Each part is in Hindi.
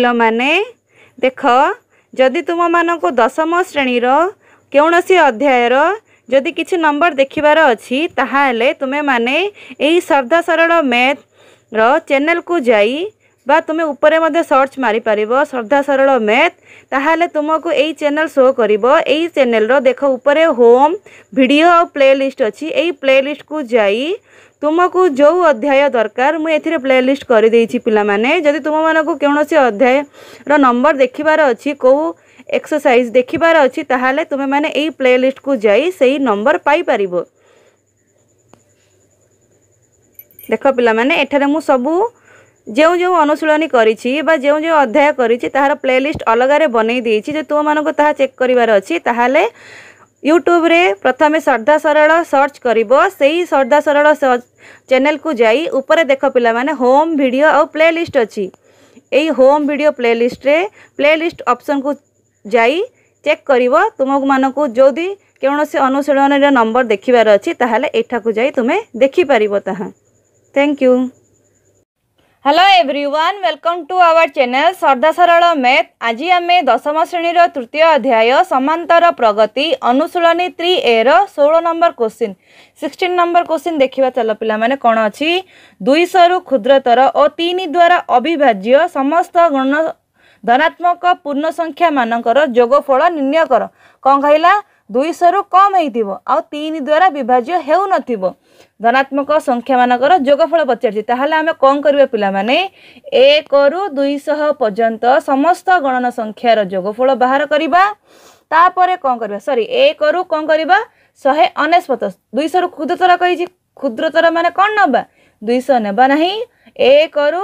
ପିଲାମାନେ ଦେଖ ଯଦି ତୁମମାନଙ୍କୁ ଦଶମ ଶ୍ରେଣୀର କୌଣସି ଅଧ୍ୟାୟର ଯଦି କିଛି ନମ୍ବର ଦେଖିବାର ଅଛି ତାହେଲେ ତୁମେମାନେ ଏହି ସାଧା ସରଳ ମ୍ୟାଥ୍ର ଚ୍ୟାନେଲ୍କୁ ଯାଇ ବା ତୁମେ ଉପରେ ମଧ୍ୟ ସର୍ଚ୍ଚ ମାରିପାରିବ ଶ୍ରଦ୍ଧା ସରଳ ମ୍ୟାଥ୍ ତାହେଲେ ତୁମକୁ ଏଇ ଚ୍ୟାନେଲ୍ ଶୋ କରିବ ଏଇ ଚ୍ୟାନେଲ୍ର ଦେଖ ଉପରେ ହୋମ୍ ଭିଡ଼ିଓ ଆଉ ପ୍ଲେ ଲିଷ୍ଟ ଅଛି ଏଇ ପ୍ଲେ ଲିଷ୍ଟକୁ ଯାଇ ତୁମକୁ ଯେଉଁ ଅଧ୍ୟାୟ ଦରକାର ମୁଁ ଏଥିରେ ପ୍ଲେଲିଷ୍ଟ କରିଦେଇଛି ପିଲାମାନେ ଯଦି ତୁମମାନଙ୍କୁ କୌଣସି ଅଧ୍ୟାୟର ନମ୍ବର ଦେଖିବାର ଅଛି କେଉଁ ଏକ୍ସରସାଇଜ୍ ଦେଖିବାର ଅଛି ତାହେଲେ ତୁମେମାନେ ଏଇ ପ୍ଲେଲିଷ୍ଟକୁ ଯାଇ ସେଇ ନମ୍ବର ପାଇପାରିବ ଦେଖ ପିଲାମାନେ ଏଠାରେ ମୁଁ ସବୁ ଯେଉଁ ଯେଉଁ ଅନୁଶୀଳନୀ କରିଛି ବା ଯେଉଁ ଯେଉଁ ଅଧ୍ୟାୟ କରିଛି ତାହାର ପ୍ଲେଲିଷ୍ଟ ଅଲଗାରେ ବନେଇ ଦେଇଛି ଯଦି ତୁମମାନଙ୍କୁ ତାହା ଚେକ୍ କରିବାର ଅଛି ତାହେଲେ यूट्यूब प्रथम श्रद्धा सरल सर्च कर श्रद्धा सरल चेल को जी उपर देख पाने होम भिड आ्ले लिस्ट अच्छी यही होम भिड playlist playlist option को जी चेक कर तुम तुमको जो कौन से अनुशीलन नंबर देखार अच्छी तेल एठा को जी तुम्हें देखिपर ता thank you hello everyone welcome to our channel সর্দা সরল ম্যাথ আজ আমি দশম শ্রেণীর তৃতীয় অধ্যায় সমান্তর প্রগতি অনুশীলনী থ্রি এ র ষোল নম্বর কোশ্চিন সিক্সটিন নম্বর কোশ্চিন দেখা চাল পিলামানে কোণ অছি দুইশরু ক্ষুদ্রতর ও তিন দ্বারা অবিভাজ্য সমস্ত গণ ধনাত্মক পূর্ণ সংখ্যা মানকর যোগফল নির্ণয় কর কণ কহিলা ଦୁଇଶହରୁ କମ୍ ହେଇଥିବ ଆଉ ତିନି ଦ୍ୱାରା ବିଭାଜ୍ୟ ହେଉନଥିବ ଧନାତ୍ମକ ସଂଖ୍ୟାମାନଙ୍କର ଯୋଗଫଳ ପଚାରିଛି ତାହେଲେ ଆମେ କ'ଣ କରିବା ପିଲାମାନେ ଏକରୁ ଦୁଇଶହ ପର୍ଯ୍ୟନ୍ତ ସମସ୍ତ ଗଣନ ସଂଖ୍ୟାର ଯୋଗଫଳ ବାହାର କରିବା ତାପରେ କ'ଣ କରିବା ସରି ଏକରୁ କ'ଣ କରିବା ଶହେ ଅନେଶ୍ୱତ ଦୁଇଶହରୁ କ୍ଷୁଦ୍ରତର କହିଛି କ୍ଷୁଦ୍ରତର ମାନେ କ'ଣ ନେବା ଦୁଇଶହ ନେବା ନାହିଁ ଏକରୁ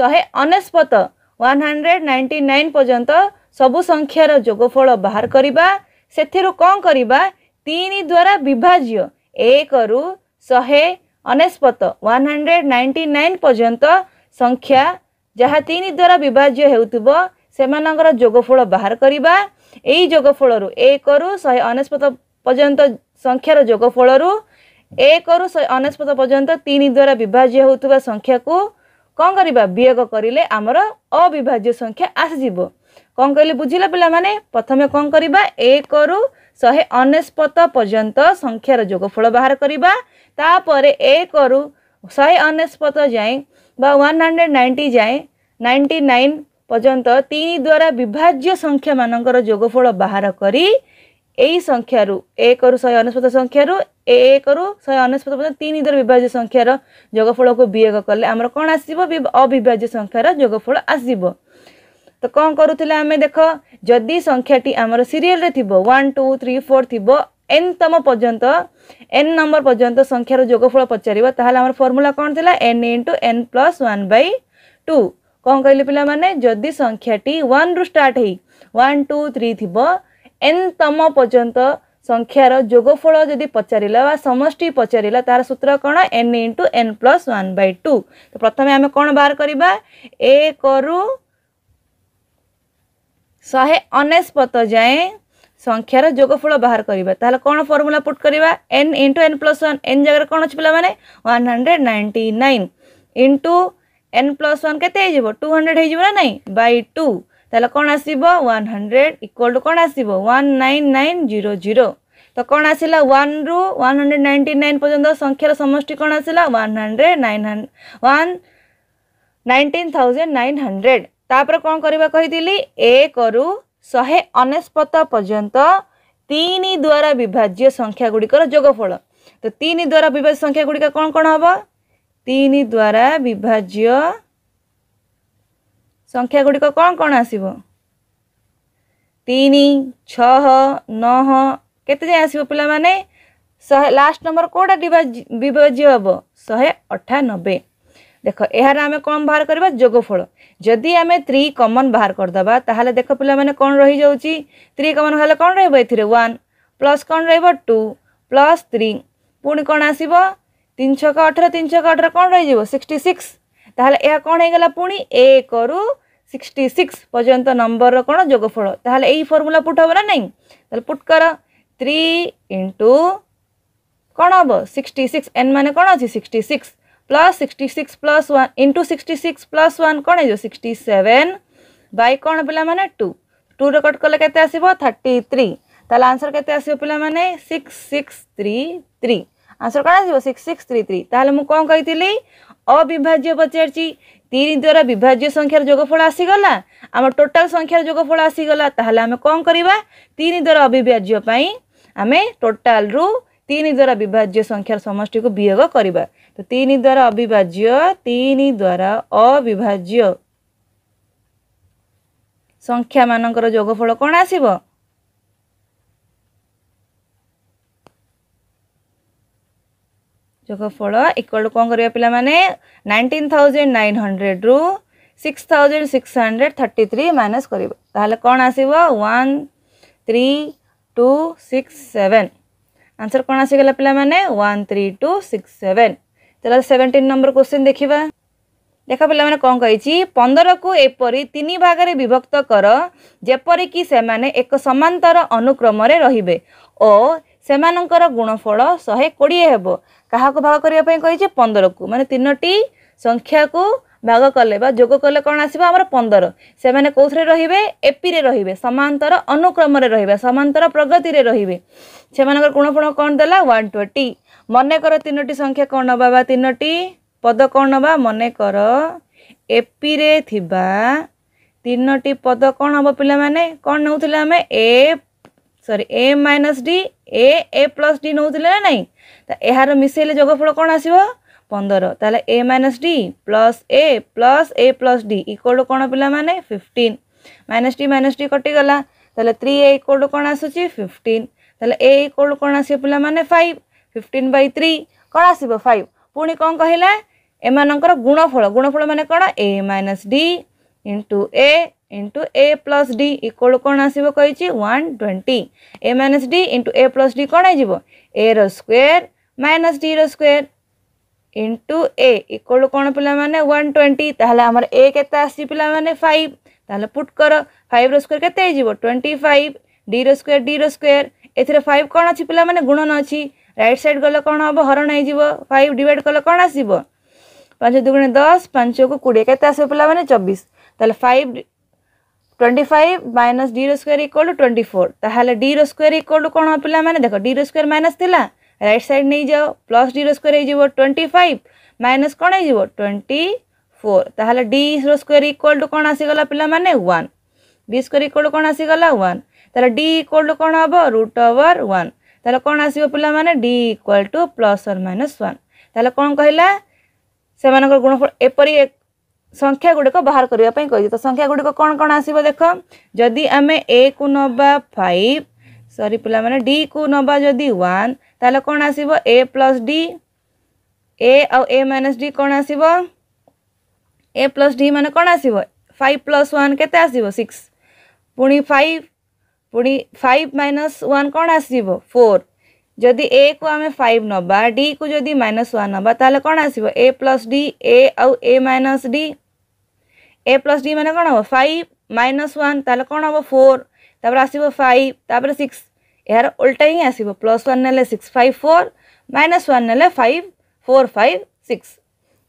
ଶହେ ଅନେଶ୍ୱତ ୱାନ୍ ହଣ୍ଡ୍ରେଡ଼ ନାଇଣ୍ଟି ନାଇନ୍ ପର୍ଯ୍ୟନ୍ତ ସବୁ ସଂଖ୍ୟାର ଯୋଗଫଳ ବାହାର କରିବା ସେଥିରୁ କ'ଣ କରିବା ତିନି ଦ୍ୱାରା ବିଭାଜ୍ୟ ଏକରୁ ଶହେ ଅନେଶ୍ୱତ ୱାନ୍ ହଣ୍ଡ୍ରେଡ଼ ନାଇଣ୍ଟି ନାଇନ୍ ପର୍ଯ୍ୟନ୍ତ ସଂଖ୍ୟା ଯାହା ତିନି ଦ୍ୱାରା ବିଭାଜ୍ୟ ହେଉଥିବ ସେମାନଙ୍କର ଯୋଗଫଳ ବାହାର କରିବା ଏଇ ଯୋଗଫଳରୁ ଏକରୁ ଶହେ ଅନେଶ୍ୱତ ପର୍ଯ୍ୟନ୍ତ ସଂଖ୍ୟାର ଯୋଗଫଳରୁ ଏକରୁ ଶହେ ଅନେଶ୍ୱତ ପର୍ଯ୍ୟନ୍ତ ତିନି ଦ୍ୱାରା ବିଭାଜ୍ୟ ହେଉଥିବା ସଂଖ୍ୟାକୁ କ'ଣ କରିବା ବିୟୋଗ କରିଲେ ଆମର ଅବିଭାଜ୍ୟ ସଂଖ୍ୟା ଆସିଯିବ କ'ଣ କହିଲେ ବୁଝିଲା ପିଲାମାନେ ପ୍ରଥମେ କ'ଣ କରିବା ଏକରୁ ଶହେ ଅନେଶ୍ୱତ ପର୍ଯ୍ୟନ୍ତ ସଂଖ୍ୟାର ଯୋଗଫଳ ବାହାର କରିବା ତାପରେ ଏକରୁ ଶହେ ଅନେଶ୍ୱତ ଯାଏଁ ବା ୱାନ୍ ହଣ୍ଡ୍ରେଡ଼୍ ନାଇଣ୍ଟି ଯାଏଁ ନାଇଣ୍ଟି ନାଇନ୍ ପର୍ଯ୍ୟନ୍ତ ତିନି ଦ୍ୱାରା ବିଭାଜ୍ୟ ସଂଖ୍ୟାମାନଙ୍କର ଯୋଗଫଳ ବାହାର କରି ଏହି ସଂଖ୍ୟାରୁ ଏକରୁ ଶହେ ଅନେଶ୍ୱତ ସଂଖ୍ୟାରୁ ଏକରୁ ଶହେ ଅନେଶ୍ୱତ ପର୍ଯ୍ୟନ୍ତ ତିନି ଦ୍ୱାରା ବିଭାଜ୍ୟ ସଂଖ୍ୟାର ଯୋଗଫଳକୁ ବିୟୋଗ କଲେ ଆମର କ'ଣ ଆସିବ ଅବିଭାଜ୍ୟ ସଂଖ୍ୟାର ଯୋଗଫଳ ଆସିବ ତ କ'ଣ କରୁଥିଲେ ଆମେ ଦେଖ ଯଦି ସଂଖ୍ୟାଟି ଆମର ସିରିଏଲ୍ରେ ଥିବ ୱାନ୍ ଟୁ ଥ୍ରୀ ଫୋର୍ ଥିବ ଏନ୍ ତମ ପର୍ଯ୍ୟନ୍ତ ଏନ୍ ନମ୍ବର ପର୍ଯ୍ୟନ୍ତ ସଂଖ୍ୟାର ଯୋଗଫଳ ପଚାରିବ ତାହେଲେ ଆମର ଫର୍ମୁଲା କ'ଣ ଥିଲା N into N plus one by two କ'ଣ କହିଲେ ପିଲାମାନେ ଯଦି ସଂଖ୍ୟାଟି ୱାନ୍ରୁ ଷ୍ଟାର୍ଟ ହେଇ ୱାନ୍ ଟୁ ଥ୍ରୀ ଥିବ ଏନ୍ ତମ ପର୍ଯ୍ୟନ୍ତ ସଂଖ୍ୟାର ଯୋଗଫଳ ଯଦି ପଚାରିଲା ବା ସମଷ୍ଟି ପଚାରିଲା ତାର ସୂତ୍ର କ'ଣ N into N plus one by two ତ ପ୍ରଥମେ ଆମେ କ'ଣ ବାହାର କରିବା ଏକରୁ ଶହେ ଅନେଶପତ ଯାଏଁ ସଂଖ୍ୟାର ଯୋଗଫଳ ବାହାର କରିବା ତାହେଲେ କ'ଣ ଫର୍ମୁଲା ପୁଟ୍ କରିବା N into N plus one N ଜାଗାରେ କ'ଣ ଅଛି ପିଲାମାନେ one hundred ninety nine into N plus one କେତେ ହେଇଯିବ ଟୁ ହଣ୍ଡ୍ରେଡ଼ ହେଇଯିବ ନା ନାଇଁ ବାଇ ଟୁ ତାହେଲେ କ'ଣ ଆସିବ ୱାନ୍ ହଣ୍ଡ୍ରେଡ଼ ଇକ୍ୱାଲ୍ ଟୁ କ'ଣ ଆସିବ one nine nine zero zero ତ କ'ଣ ଆସିଲା ୱାନ୍ରୁ ୱାନ୍ ହଣ୍ଡ୍ରେଡ଼ ନାଇଣ୍ଟି ନାଇନ୍ ପର୍ଯ୍ୟନ୍ତ ସଂଖ୍ୟାର ସମଷ୍ଟି କ'ଣ ଆସିଲା one hundred nine hundred one nineteen thousand nine hundred ତାପରେ କ'ଣ କରିବା କହିଥିଲି ଏକରୁ ଶହେ ଅନେଶ୍ୱତ ପର୍ଯ୍ୟନ୍ତ ତିନି ଦ୍ୱାରା ବିଭାଜ୍ୟ ସଂଖ୍ୟା ଗୁଡ଼ିକର ଯୋଗଫଳ ତ ତିନି ଦ୍ୱାରା ବିଭାଜ୍ୟ ସଂଖ୍ୟା ଗୁଡ଼ିକ କ'ଣ କ'ଣ ହବ ତିନି ଦ୍ୱାରା ବିଭାଜ୍ୟ ସଂଖ୍ୟା ଗୁଡ଼ିକ କ'ଣ କ'ଣ ଆସିବ ତିନି ଛଅ ନହ କେତେ ଯାଏଁ ଆସିବ ପିଲାମାନେ ଶହେ ଲାଷ୍ଟ ନମ୍ବର କେଉଁଟା ବିଭାଜ୍ୟ ହବ ଶହେ ଅଠାନବେ দেখ এর আমি কম বাহার করা যোগফল যদি আমি ত্রি কমন বাহার করদেবা তাহলে দেখ পিলা মানে কম রহি যাচ্ছি ত্রি কমন হলে কম রহব এর ওয়ান প্লস কম রহব টু প্লস ত্রি পুঁ কম আসব তিন ছক অঠর তিন ছক অঠর কম রহিযোগ সিক্সটি সিক্স তাহলে এ কম হয়ে গেল পুঁ এক রু সিক্সটি সিক্স পর্যন্ত নম্বর কোণ যোগফল তাহলে এই ফর্মুলা পুট হব না নাই তাহলে পুট কর ত্রি ইন্টু কোণ হব সিক্সটি সিক্স এন মানে কোণ অ sixty six plus sixty six plus one into sixty six plus one କ'ଣ ହେଇଯିବ સિକ୍ସଟି ସେଭେନ୍ ବାଇ କ'ଣ ପିଲାମାନେ ଟୁ ଟୁରେ କଟ୍ କଲେ କେତେ ଆସିବ ଥାର୍ଟି ଥ୍ରୀ ତାହେଲେ ଆନ୍ସର୍ କେତେ ଆସିବ ପିଲାମାନେ six six three three answer କ'ଣ ଆସିବ ସିକ୍ସ ସିକ୍ସ ଥ୍ରୀ ଥ୍ରୀ ତାହେଲେ ମୁଁ କ'ଣ କହିଥିଲି ଅବିଭାଜ୍ୟ ପଚାରିଛି ତିନି ଦ୍ୱାରା ବିଭାଜ୍ୟ ସଂଖ୍ୟାର ଯୋଗଫଳ ଆସିଗଲା ଆମ ଟୋଟାଲ୍ ସଂଖ୍ୟାର ଯୋଗଫଳ ଆସିଗଲା ତାହେଲେ ଆମେ କ'ଣ କରିବା ତିନି ଦ୍ୱାରା ଅବିଭାଜ୍ୟ ପାଇଁ ଆମେ ଟୋଟାଲ୍ରୁ ତିନି ଦ୍ୱାରା ବିଭାଜ୍ୟ ସଂଖ୍ୟାର ସମଷ୍ଟିକୁ ବିୟୋଗ କରିବା तो तीन द्वारा अविभाज्य तीन द्वारा अविभाज्य संख्या मानकर जोगफल कौन आसब जोगफल इक्वल टू कौन कर पे मैंने थाउजेंड नाइन हंड्रेड रु six thousand six hundred thirty three minus कर आंसर कौन आसीगला पे one three two six seven ତାହେଲେ ସେଭେଣ୍ଟିନ୍ ନମ୍ବର କୋଶ୍ଚିନ୍ ଦେଖିବା ଦେଖ ପିଲାମାନେ କ'ଣ କହିଛି ପନ୍ଦରକୁ ଏପରି ତିନି ଭାଗରେ ବିଭକ୍ତ କର ଯେପରିକି ସେମାନେ ଏକ ସମାନ୍ତର ଅନୁକ୍ରମରେ ରହିବେ ଓ ସେମାନଙ୍କର ଗୁଣଫଳ ଶହେ କୋଡ଼ିଏ ହେବ କାହାକୁ ଭାଗ କରିବା ପାଇଁ କହିଛି ପନ୍ଦରକୁ ମାନେ ତିନୋଟି ସଂଖ୍ୟାକୁ ଭାଗ କଲେ ବା ଯୋଗ କଲେ କ'ଣ ଆସିବ ଆମର ପନ୍ଦର ସେମାନେ କେଉଁଥିରେ ରହିବେ ଏପିରେ ରହିବେ ସମାନ୍ତର ଅନୁକ୍ରମରେ ରହିବେ ସମାନ୍ତର ପ୍ରଗତିରେ ରହିବେ ସେମାନଙ୍କର ଗୁଣଫୁଣ କ'ଣ ଦେଲା ୱାନ୍ ଟ୍ୱେଣ୍ଟି ମନେକର ତିନୋଟି ସଂଖ୍ୟା କ'ଣ ନବା ବା ତିନୋଟି ପଦ କ'ଣ ନବା ମନେକର ଏପିରେ ଥିବା ତିନୋଟି ପଦ କ'ଣ ହବ ପିଲାମାନେ କ'ଣ ନେଉଥିଲେ ଆମେ A sorry A minus D A A plus D ନେଉଥିଲେ ନା ନାହିଁ ତ ଏହାର ମିଶେଇଲେ ଯୋଗଫଳ କ'ଣ ଆସିବ ପନ୍ଦର ତାହେଲେ A minus D plus A plus A plus D equal to କ'ଣ ପିଲାମାନେ fifteen minus D minus D କଟିଗଲା ତାହେଲେ ଥ୍ରୀ ଏ ଇକ୍ୱାଲ୍ ଟୁ କ'ଣ ଆସୁଛି ଫିଫ୍ଟିନ୍ ତାହେଲେ ଏ ଇକ୍ୱାଲ୍ ଟୁ କ'ଣ ଆସିବ ପିଲାମାନେ ଫାଇଭ୍ ଫିଫ୍ଟିନ୍ ବାଇ ଥ୍ରୀ କ'ଣ ଆସିବ ଫାଇଭ୍ ପୁଣି କ'ଣ କହିଲା ଏମାନଙ୍କର ଗୁଣଫଳ ଗୁଣଫଳ ମାନେ କ'ଣ A minus D into A into A plus D equal কোণ আসব কী one twenty A minus D into A plus D কোণ হয়ে এ র স্কোয়ার মাইনস ডি র স্কোয়ার इंटु ए इक्वल कौन पे वन ट्वेंटी तेल आम ए के आने फाइव तेल पुट कर फाइव रोयर के ट्वेंटी फाइव डी रोयर डी रोयर एथेर फाइव कौन अच्छी पे गुणन अच्छी रईट सैड गल कौन हम हरण हो फाइव डिवाइड कल कौन आस पाँच दुगुणी दस पांच को कोड़े के आस पाने चबीस तेल five twenty five minus D रोयर इक्वल टू ट्वेंटी फोर तेल डी रोयर इक्वल टू कौन पे देख डी रोयर माइनस थी રાઇટ સાઈડ નહીં જાઓ પ્લસ ડી સ્কোয়ার ହେଇଯିବ 25 માઈનସ୍ କ'ଣ ହେଇଯିବ 24 ତାହେଲେ d স্কোয়ার ইকুয়াল টু କ'ଣ ଆସିଗଲା ପିଲାମାନେ 1 d স্কোয়ার ইকুয়াল ଟୁ କ'ଣ ଆସିଗଲା 1 ତାହେଲେ d ଇକୁଆଲ ଟୁ କ'ଣ ହେବ √1 ତାହେଲେ କ'ଣ ଆସିବ ପିଲାମାନେ d equal to plus or minus one ତାହେଲେ କ'ଣ କହିଲା ସେମାନଙ୍କର ଗୁଣଫଳ ଏପରି ସଂଖ୍ୟା ଗୁଡ଼ିକ ବାହାର କରିବା ପାଇଁ କହିଛି ତ ସଂଖ୍ୟା ଗୁଡ଼ିକ କ'ଣ କ'ଣ ଆସିବ ଦେଖ ଯଦି ଆମେ ଏକୁ ନେବା ଫାଇଭ୍ सरी पा मैंने डी को नवा जदि वन तेल कौन आस प्लस डी ए आ माइनस डी कौन आस ए प्लस डी मान कौन आस फाइव प्लस वन के आस सिक्स पुणी फाइव पुणी फाइव माइनस वन कौन आस फोर जदि ए को आम फाइव नवा डी को जदि माइनस वन ना तो कौन आस ए प्लस डी ए आउ A minus D A plus D मान कौन हम फाइव माइनस वन तेल कौन हम फोर तपर आस फाइव तपर सिक्स यार उल्टा ही आसो plus one six five four minus one five four five six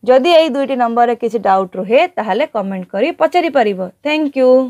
जदि यही दुईट नंबर किसी डाउट रुहे तो कमेंट कर पचारिपर थैंक यू